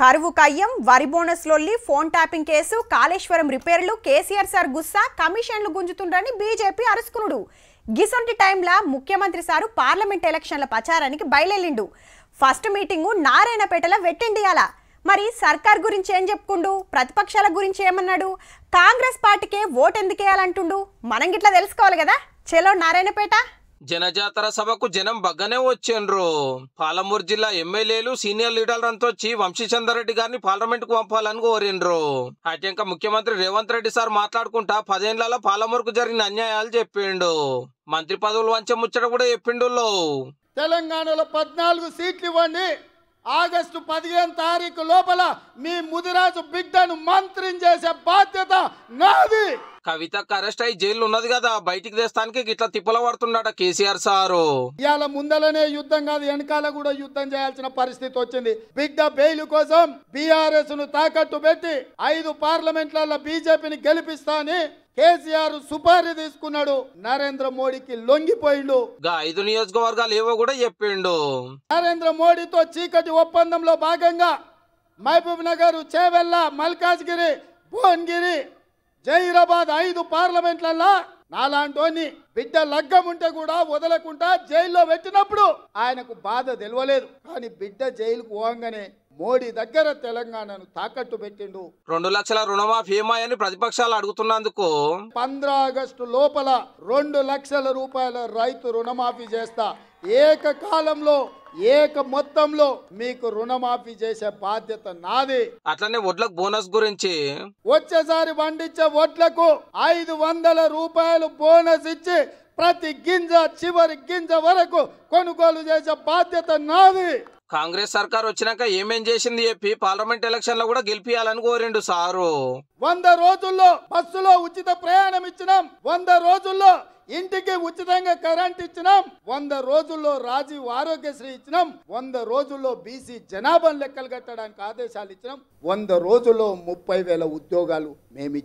కరువు కయ్యం వరి బోనస్ లొల్లి ఫోన్ ట్యాపింగ్ కేసు కాళేశ్వరం రిపేర్లు కేసీఆర్ సార్ గుస్సా కమిషన్లు గుంజుతుండ్రని బీజేపీ అరుసుకునుడు గిసొంటి టైంలా ముఖ్యమంత్రి సారు పార్లమెంట్ ఎలక్షన్ల ప్రచారానికి బయలుదేరిండు ఫస్ట్ మీటింగు నారాయణపేటలో వెట్టిండి అలా మరి సర్కార్ గురించి ఏం చెప్పుకుండు ప్రతిపక్షాల గురించి ఏమన్నాడు కాంగ్రెస్ పార్టీకే ఓటెందుకేయాలంటుండు మనం గిట్లా తెలుసుకోవాలి కదా చలో నారాయణపేట జనజాతర సభకు జనం బగ్గనే వచ్చిండ్రు పాలమూరు జిల్లా ఎమ్మెల్యేలు సీనియర్ లీడర్లంతా వచ్చి రెడ్డి గారిని పార్లమెంట్ కు పంపాలని కోరిండ్రు అటెంక ముఖ్యమంత్రి రేవంత్ రెడ్డి సార్ మాట్లాడుకుంటా పదేళ్లలో పాలమూరుకు జరిగిన అన్యాయాలు చెప్పిండు మంత్రి పదవులు వంచె ముచ్చట కూడా చెప్పిండు తెలంగాణలో పద్నాలుగు సీట్లు ఇవ్వండి ఆగస్టు పదిహేను తారీఖు లోపల మీ ముదిరాజు బిడ్డను మంత్రిని చేసే బాధ్యత నాది కవిత అరెస్ట్ అయి జైలు ఉన్నది కదా బయటికి తెస్తానికి ఇట్లా తిప్పల పడుతున్నాడు కేసీఆర్ సారు ఇవాళ ముందలనే యుద్ధం కాదు వెనకాల కూడా యుద్ధం చేయాల్సిన పరిస్థితి వచ్చింది బిడ్డ బెయిల్ కోసం బీఆర్ఎస్ ను తాకట్టు పెట్టి ఐదు పార్లమెంట్ల బీజేపీని గెలిపిస్తా కేసీఆర్ సుపారీ తీసుకున్నాడు నరేంద్ర మోడీకి లొంగిపోయిండు ఐదు నియోజకవర్గాలు ఏవో కూడా చెప్పిండు నరేంద్ర మోడీతో చీకటి ఒప్పందంలో భాగంగా మహబూబ్ నగర్ చేవెల్ల మల్కాజ్గిరి భువన్గిరి జైరాబాద్ ఐదు పార్లమెంట్లల్లా నాలాంటోని బిడ్డ లగ్గం ఉంటే కూడా వదలకుండా జైల్లో పెట్టినప్పుడు ఆయనకు బాధ తెలియలేదు కానీ బిడ్డ జైలుకు పోవంగానే మోడీ దగ్గర తెలంగాణను తాకట్టు పెట్టిండు రెండు లక్షల రుణమాఫీ ఏమాయని ప్రతిపక్షాలు అడుగుతున్నందుకు పంద్ర ఆగస్టు లోపల రెండు లక్షల రూపాయల రైతు రుణమాఫీ చేస్తా ఏకకాలంలో ఏక మొత్తంలో మీకు రుణమాఫీ చేసే బాధ్యత నాది అట్లనే వడ్లకు బోనస్ గురించి వచ్చేసారి పండించే వడ్లకు ఐదు వందల రూపాయలు బోనస్ ఇచ్చి ప్రతి గింజ చివరి గింజ వరకు కొనుగోలు చేసే బాధ్యత నాది కాంగ్రెస్ సర్కార్ వచ్చినాక ఏమేం చేసింది చెప్పి పార్లమెంట్ ఎలక్షన్ లో కూడా గెలిపియాలని కోరిండు సారు వంద రోజుల్లో బస్సులో ఉచిత ప్రయాణం ఇచ్చినాం వంద రోజుల్లో ఇంటికి ఉచితంగా కరెంట్ ఇచ్చినాం వంద రోజుల్లో రాజీవ్ ఆరోగ్యశ్రీ ఇచ్చినాం వంద రోజుల్లో బీసీ జనాభా లెక్కలు కట్టడానికి ఆదేశాలు ఇచ్చినాం వంద రోజుల్లో ముప్పై వేల ఉద్యోగాలు మేమి